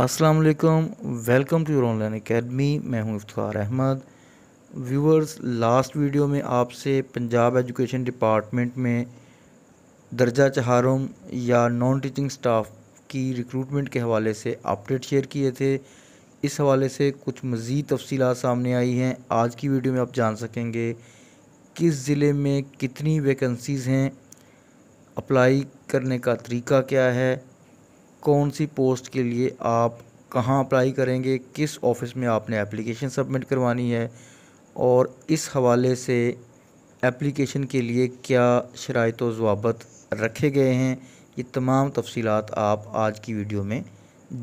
अस्सलाम वालेकुम welcome to your online academy मैं हूं Iftar Ahmad viewers last video में आपसे पंजाब एजुकेशन डिपार्टमेंट में दर्जा चहारम या नॉन टीचिंग स्टाफ की रिक्रूटमेंट के हवाले से अपडेट शेयर किए थे इस हवाले से कुछ मज़ीद तफसीत सामने आई हैं आज की वीडियो में आप जान सकेंगे किस ज़िले में कितनी वैकेंसीज़ हैं अप्लाई करने का तरीका क्या है कौन सी पोस्ट के लिए आप कहाँ अप्लाई करेंगे किस ऑफिस में आपने एप्लीकेशन सबमिट करवानी है और इस हवाले से एप्लीकेशन के लिए क्या शरात जवाबत रखे गए हैं ये तमाम तफसीत आप आज की वीडियो में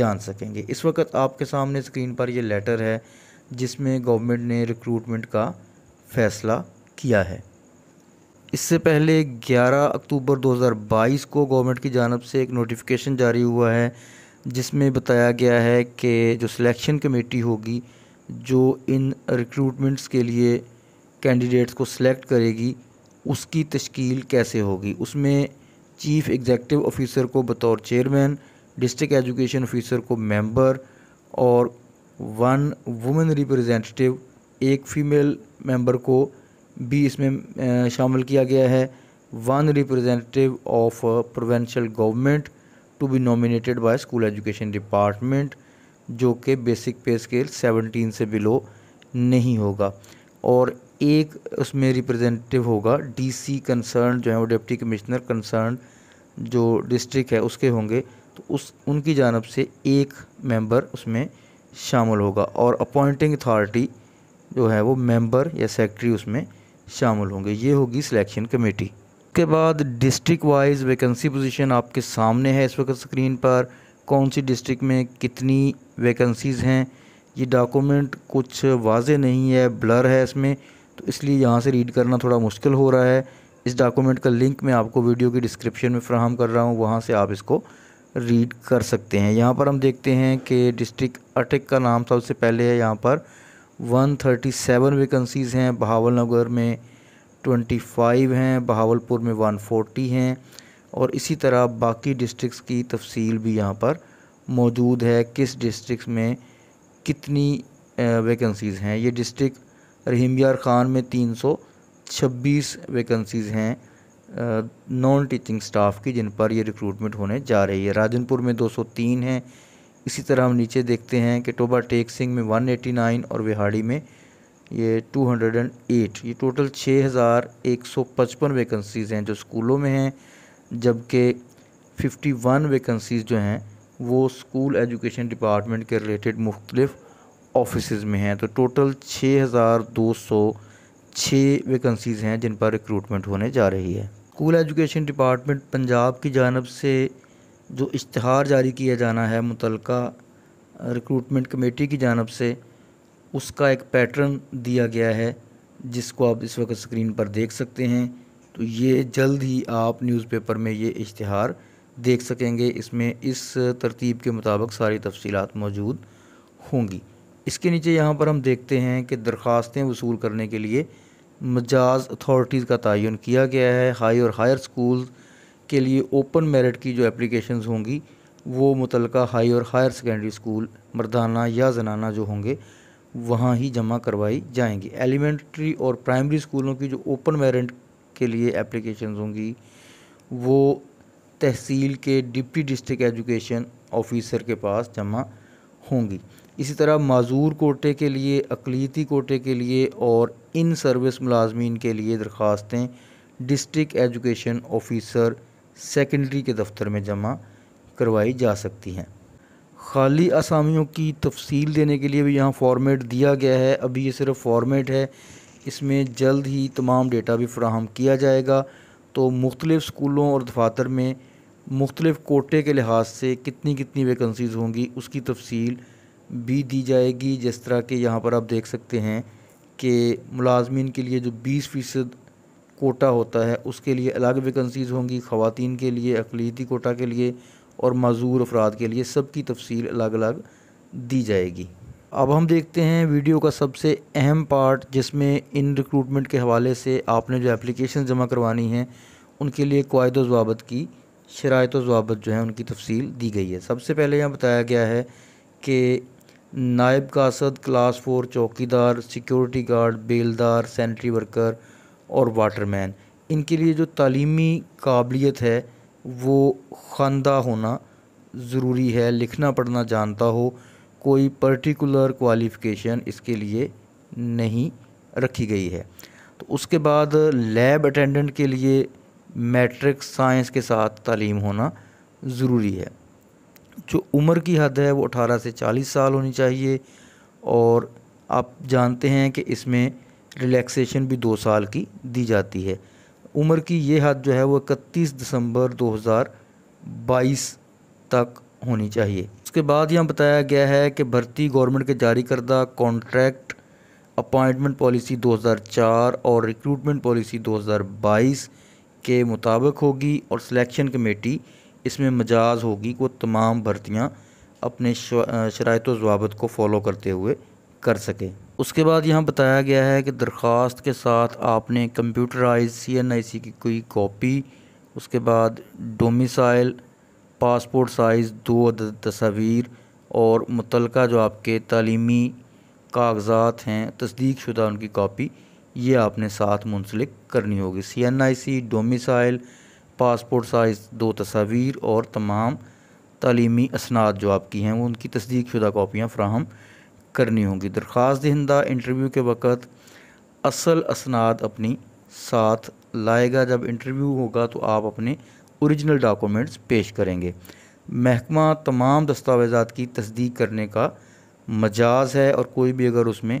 जान सकेंगे इस वक्त आपके सामने स्क्रीन पर यह लेटर है जिसमें गवर्नमेंट ने रिक्रूटमेंट का फ़ैसला किया है इससे पहले 11 अक्टूबर 2022 को गवर्नमेंट की जानब से एक नोटिफिकेशन जारी हुआ है जिसमें बताया गया है कि जो सिलेक्शन कमेटी होगी जो इन रिक्रूटमेंट्स के लिए कैंडिडेट्स को सिलेक्ट करेगी उसकी तश्कील कैसे होगी उसमें चीफ़ एग्ज़ेक्टिव ऑफ़िसर को बतौर चेयरमैन डिस्ट्रिक्ट एजुकेशन ऑफ़िसर को मेंबर और वन वुमेन रिप्रेजेंटेटिव एक फ़ीमेल मेंबर को भी इसमें शामिल किया गया है one representative of provincial government to be nominated by school education department जो कि बेसिक पे स्केल 17 से बिलो नहीं होगा और एक उसमें रिप्रेजेंटेटिव होगा डीसी कंसर्न जो है वो डिप्टी कमिश्नर कंसर्न जो डिस्ट्रिक्ट है उसके होंगे तो उस उनकी जानब से एक मेंबर उसमें शामिल होगा और अपॉइंटिंग अथॉरिटी जो है वो मेंबर या सेक्रेटरी उसमें शामिल होंगे ये होगी सिलेक्शन कमेटी के बाद डिस्ट्रिक्ट वाइज वैकेंसी पोजीशन आपके सामने है इस वक्त स्क्रीन पर कौन सी डिस्ट्रिक्ट में कितनी वैकेंसीज़ हैं ये डॉक्यूमेंट कुछ वाज नहीं है ब्लर है इसमें तो इसलिए यहाँ से रीड करना थोड़ा मुश्किल हो रहा है इस डॉक्यूमेंट का लिंक मैं आपको वीडियो की डिस्क्रिप्शन में फ्राहम कर रहा हूँ वहाँ से आप इसको रीड कर सकते हैं यहाँ पर हम देखते हैं कि डिस्ट्रिक्ट अटक का नाम सबसे पहले है यहाँ पर 137 वैकेंसीज़ हैं बहावल नगर में 25 हैं बहावलपुर में 140 हैं और इसी तरह बाकी डिस्ट्रिक्स की तफसील भी यहाँ पर मौजूद है किस डिस्ट्रिक्स में कितनी वैकेंसीज़ हैं ये डिस्ट्रिक्ट रहीम यार ख़ान में 326 वैकेंसीज़ हैं नॉन टीचिंग स्टाफ की जिन पर ये रिक्रूटमेंट होने जा रही है राजनपुर में 203 हैं इसी तरह हम नीचे देखते हैं कि टोबा टेक सिंह में 189 और विहाड़ी में ये 208 ये टोटल 6155 वैकेंसीज़ हैं जो स्कूलों में हैं जबकि 51 वैकेंसीज़ जो हैं वो स्कूल एजुकेशन डिपार्टमेंट के रिलेटेड मुख्तलिफ ऑफिस में हैं तो टोटल 6206 वैकेंसीज़ हैं जिन पर रिक्रूटमेंट होने जा रही है स्कूल एजुकेशन डिपार्टमेंट पंजाब की जानब से जो इश्तहार जारी किया जाना है मुतलका रिक्रूटमेंट कमेटी की जानब से उसका एक पैटर्न दिया गया है जिसको आप इस वक्त स्क्रीन पर देख सकते हैं तो ये जल्द ही आप न्यूज़पेपर में ये इश्तहार देख सकेंगे इसमें इस तरतीब के मुताबिक सारी तफसीत मौजूद होंगी इसके नीचे यहाँ पर हम देखते हैं कि दरख्वास्तें वसूल करने के लिए मजाज अथॉरटीज़ का तयन किया गया है हाई और हायर स्कूल के लिए ओपन मेरिट की जो एप्लीकेशन होंगी वो मुतल हाई और हायर सेकेंडरी स्कूल मर्दाना या जनाना जो होंगे वहाँ ही जमा करवाई जाएंगी एलिमेंट्री और प्राइमरी स्कूलों की जो ओपन मेरिट के लिए एप्लीकेशन होंगी वो तहसील के डिप्टी डिस्ट्रिक्ट एजुकेशन ऑफिसर के पास जमा होंगी इसी तरह माजूर कोटे के लिए अकलीती कोटे के लिए और इन सर्विस मुलाजमीन के लिए दरख्वास्तें डिस्ट्रिक्ट एजुकेशन ऑफिसर सेकेंडरी के दफ्तर में जमा करवाई जा सकती हैं खाली असामियों की तफसील देने के लिए भी यहाँ फॉर्मेट दिया गया है अभी ये सिर्फ फॉर्मेट है इसमें जल्द ही तमाम डेटा भी फ्राहम किया जाएगा तो मुख्तलिफ़ स्कूलों और दफातर में मुख्तलिफ़ कोटे के लिहाज से कितनी कितनी वेकेंसीज़ होंगी उसकी तफसील भी दी जाएगी जिस तरह के यहाँ पर आप देख सकते हैं कि मुलाजमीन के लिए जो बीस फ़ीसद कोटा होता है उसके लिए अलग वैकेंसीज़ होंगी ख़वान के लिए अकलीती कोटा के लिए और मज़ूर अफराद के लिए सब की तफसील अलग अलग दी जाएगी अब हम देखते हैं वीडियो का सबसे अहम पार्ट जिसमें इन रिक्रूटमेंट के हवाले से आपने जो एप्लीकेशन जमा करवानी है उनके लिए कायद जवाबत की शरात जवाबत जो है उनकी तफसील दी गई है सबसे पहले यहाँ बताया गया है कि नायब कासद क्लास फोर चौकीदार सिक्योरिटी गार्ड बेलदार सैनिटरी वर्कर और वाटरमैन इनके लिए जो तलीमी काबिलियत है वो खानदा होना ज़रूरी है लिखना पढ़ना जानता हो कोई पर्टिकुलर क्वालिफ़िकेशन इसके लिए नहीं रखी गई है तो उसके बाद लैब अटेंडेंट के लिए मैट्रिक साइंस के साथ तालीम होना ज़रूरी है जो उम्र की हद है वो 18 से 40 साल होनी चाहिए और आप जानते हैं कि इसमें रिलैक्सेशन भी दो साल की दी जाती है उम्र की ये हद जो है वो इकतीस दिसंबर 2022 तक होनी चाहिए उसके बाद यहाँ बताया गया है कि भर्ती गवर्नमेंट के जारी करदा कॉन्ट्रैक्ट अपॉइंटमेंट पॉलिसी 2004 और रिक्रूटमेंट पॉलिसी 2022 के मुताबिक होगी और सिलेक्शन कमेटी इसमें मजाज होगी को तमाम भर्तियाँ अपने शरात वाबत को फॉलो करते हुए कर सकें उसके बाद यहाँ बताया गया है कि दरख्वास्त के साथ आपने कंप्यूटराइज सी एन आई सी की कोई कॉपी उसके बाद डोमिसाइल पासपोर्ट साइज़ दो तस्वीर और मुतल जो आपके तलीमी कागजात हैं तस्दीक शुदा उनकी कापी ये आपने साथ मुंसलिक करनी होगी C N I C domicile passport size दो तस्वीर और तमाम तलीमी असनाद जो आपकी हैं वो उनकी तस्दीक शुदा कापियाँ फ्राहम करनी होगी दरख्वास्त दहिंदा इंटरव्यू के वक़्त असल असनाद अपनी साथ लाएगा जब इंटरव्यू होगा तो आप अपने औरिजिनल डॉक्यूमेंट्स पेश करेंगे महकमा तमाम दस्तावेज़ा की तस्दीक करने का मजाज है और कोई भी अगर उसमें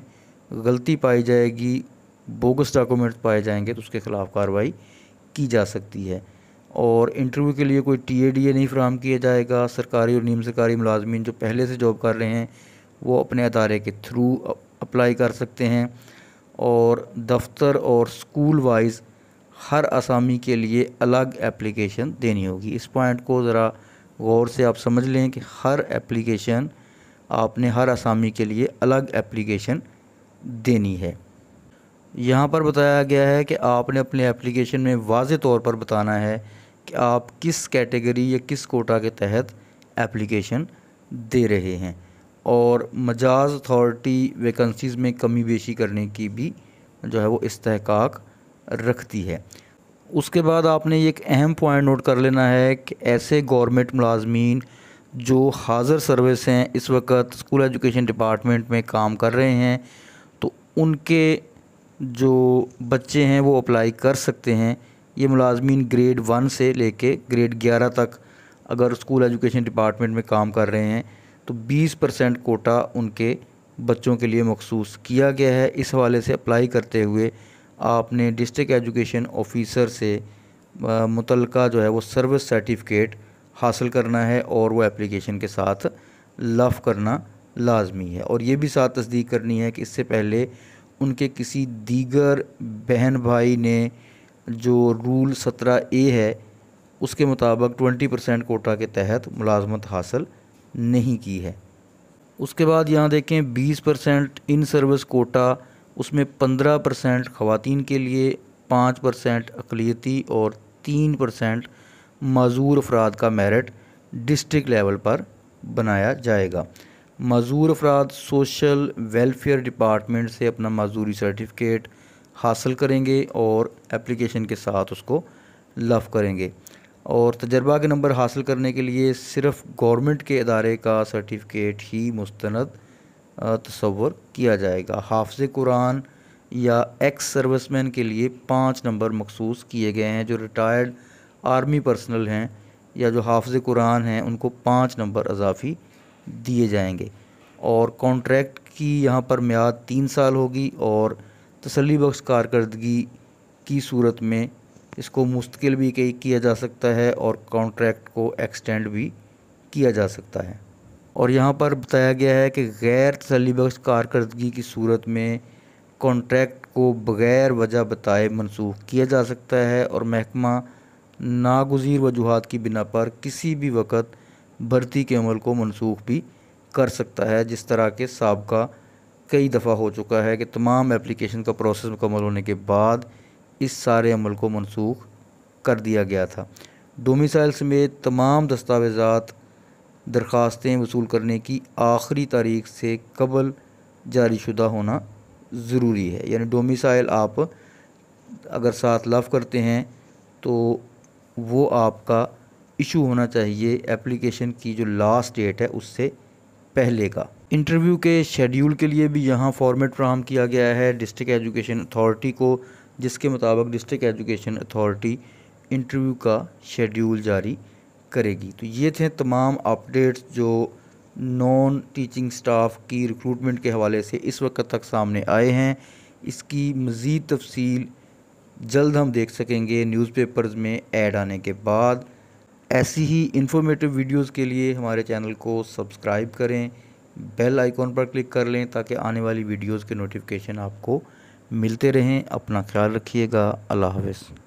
गलती पाई जाएगी बोगस डॉक्यूमेंट्स पाए जाएंगे तो उसके ख़िलाफ़ कार्रवाई की जा सकती है और इंटरव्यू के लिए कोई टी ए डी ए नहीं फ्राहम किया जाएगा सरकारी और नीम सरकारी मुलाजमीन जो पहले से जॉब कर रहे हैं वो अपने अदारे के थ्रू अप्लाई कर सकते हैं और दफ्तर और स्कूल वाइज हर असामी के लिए अलग एप्लीकेशन देनी होगी इस पॉइंट को ज़रा गौर से आप समझ लें कि हर एप्लीकेशन आपने हर असामी के लिए अलग एप्लीकेशन देनी है यहाँ पर बताया गया है कि आपने अपने एप्लीकेशन में वाज तौर पर बताना है कि आप किस कैटेगरी या किस कोटा के तहत एप्लीकेशन दे रहे हैं और मजाज अथॉरिटी वैकेंसीज़ में कमी बेशी करने की भी जो है वो इस्तेकाक रखती है उसके बाद आपने एक अहम पॉइंट नोट कर लेना है कि ऐसे गवर्नमेंट मुलाजमीन जो हाज़र सर्विस हैं इस वक्त स्कूल एजुकेशन डिपार्टमेंट में काम कर रहे हैं तो उनके जो बच्चे हैं वो अप्लाई कर सकते हैं ये मुलाजमीन ग्रेड वन से लेके ग्रेड ग्यारह तक अगर स्कूल एजुकेशन डिपार्टमेंट में काम कर रहे हैं तो 20 परसेंट कोटा उनके बच्चों के लिए मखसूस किया गया है इस हवाले से अप्लाई करते हुए आपने डिस्ट्रिक्ट एजुकेशन ऑफिसर से मुतल जो है वो सर्विस सर्टिफिकेट हासिल करना है और वो एप्लीकेशन के साथ लफ करना लाजमी है और ये भी साथ तस्दीक करनी है कि इससे पहले उनके किसी दीगर बहन भाई ने जो रूल सत्रह ए है उसके मुताबिक ट्वेंटी परसेंट कोटा के तहत मुलाजमत हासिल नहीं की है उसके बाद यहाँ देखें 20 परसेंट इन सर्विस कोटा उसमें 15 परसेंट ख़वान के लिए 5 परसेंट अकलीती और 3 परसेंट मज़ूर अफराद का मेरिट डिस्ट्रिक्ट लेवल पर बनाया जाएगा मज़ूर अफराद सोशल वेलफेयर डिपार्टमेंट से अपना मज़दूरी सर्टिफिकेट हासिल करेंगे और एप्लीकेशन के साथ उसको लफ करेंगे और तजर्बा के नंबर हासिल करने के लिए सिर्फ गवर्नमेंट के अदारे का सर्टिफिकेट ही मुस्तंद तस्वर किया जाएगा हाफज कुरान या एक्स सर्विसमैन के लिए पाँच नंबर मखसूस किए गए हैं जो रिटायर्ड आर्मी पर्सनल हैं या जो हाफज कुरान हैं उनको पाँच नंबर अजाफ़ी दिए जाएंगे और कॉन्ट्रैक्ट की यहाँ पर म्याद तीन साल होगी और तसली बख्श कारकर्दगी की सूरत में इसको मुस्तकिल भी किया जा सकता है और कॉन्ट्रैक्ट को एक्सटेंड भी किया जा सकता है और यहाँ पर बताया गया है कि गैर तसलीबख्श कारकर्दगी की सूरत में कॉन्ट्रैक्ट को बग़ैर वजह बताए मनसूख किया जा सकता है और महकमा नागजीर वजूहत की बिना पर किसी भी वक़्त भर्ती के अमल को मनसूख भी कर सकता है जिस तरह के सबका कई दफ़ा हो चुका है कि तमाम एप्लीकेशन का प्रोसेस मुकम्मल होने के बाद इस सारे अमल को मनसूख कर दिया गया था डोमिसाइल समेत तमाम दस्तावेजात दरख्वास्तें वसूल करने की आखिरी तारीख से कबल जारी शुदा होना ज़रूरी है यानी डोमिसाइल आप अगर साथ लफ करते हैं तो वो आपका इशू होना चाहिए एप्लीकेशन की जो लास्ट डेट है उससे पहले का इंटरव्यू के शेड्यूल के लिए भी यहाँ फॉर्मेट फ्राहम किया गया है डिस्ट्रिक्ट एजुकेशन अथॉरिटी को जिसके मुताबिक डिस्ट्रिक्ट एजुकेशन अथॉरिटी इंटरव्यू का शेड्यूल जारी करेगी तो ये थे तमाम अपडेट्स जो नॉन टीचिंग स्टाफ की रिक्रूटमेंट के हवाले से इस वक्त तक सामने आए हैं इसकी मज़ीद तफसील जल्द हम देख सकेंगे न्यूज़पेपर्स में ऐड आने के बाद ऐसी ही इंफॉर्मेटिव वीडियोस के लिए हमारे चैनल को सब्सक्राइब करें बेल आइकॉन पर क्लिक कर लें ताकि आने वाली वीडियोस के नोटिफिकेशन आपको मिलते रहें अपना ख्याल रखिएगा अल्लाह हाफ